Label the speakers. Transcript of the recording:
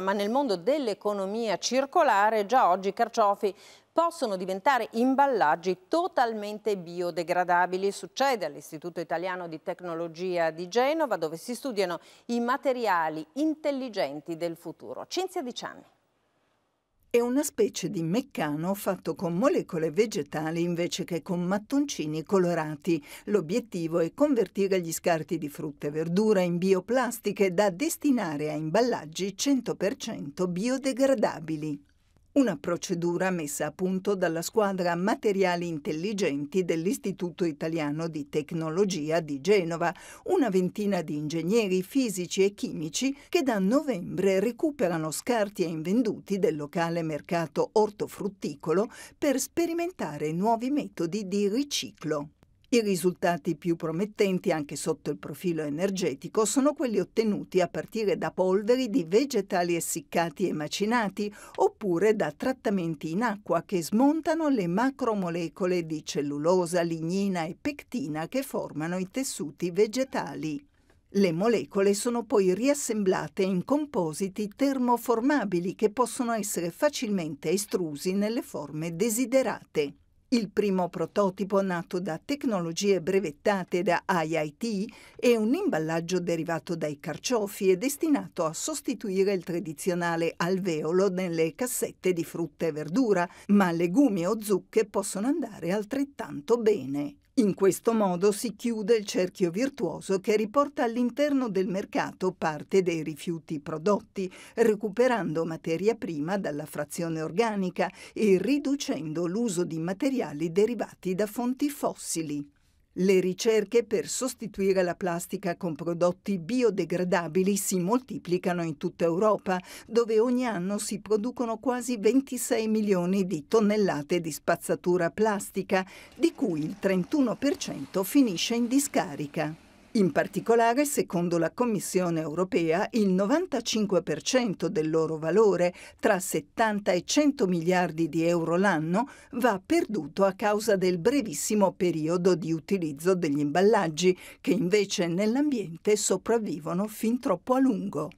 Speaker 1: ma nel mondo dell'economia circolare già oggi carciofi possono diventare imballaggi totalmente biodegradabili. Succede all'Istituto Italiano di Tecnologia di Genova dove si studiano i materiali intelligenti del futuro. Cinzia Dicianni.
Speaker 2: È una specie di meccano fatto con molecole vegetali invece che con mattoncini colorati. L'obiettivo è convertire gli scarti di frutta e verdura in bioplastiche da destinare a imballaggi 100% biodegradabili una procedura messa a punto dalla squadra Materiali Intelligenti dell'Istituto Italiano di Tecnologia di Genova, una ventina di ingegneri fisici e chimici che da novembre recuperano scarti e invenduti del locale mercato ortofrutticolo per sperimentare nuovi metodi di riciclo. I risultati più promettenti anche sotto il profilo energetico sono quelli ottenuti a partire da polveri di vegetali essiccati e macinati oppure da trattamenti in acqua che smontano le macromolecole di cellulosa, lignina e pectina che formano i tessuti vegetali. Le molecole sono poi riassemblate in compositi termoformabili che possono essere facilmente estrusi nelle forme desiderate. Il primo prototipo nato da tecnologie brevettate da IIT è un imballaggio derivato dai carciofi e destinato a sostituire il tradizionale alveolo nelle cassette di frutta e verdura, ma legumi o zucche possono andare altrettanto bene. In questo modo si chiude il cerchio virtuoso che riporta all'interno del mercato parte dei rifiuti prodotti, recuperando materia prima dalla frazione organica e riducendo l'uso di materiali derivati da fonti fossili. Le ricerche per sostituire la plastica con prodotti biodegradabili si moltiplicano in tutta Europa, dove ogni anno si producono quasi 26 milioni di tonnellate di spazzatura plastica, di cui il 31% finisce in discarica. In particolare, secondo la Commissione europea, il 95% del loro valore, tra 70 e 100 miliardi di euro l'anno, va perduto a causa del brevissimo periodo di utilizzo degli imballaggi, che invece nell'ambiente sopravvivono fin troppo a lungo.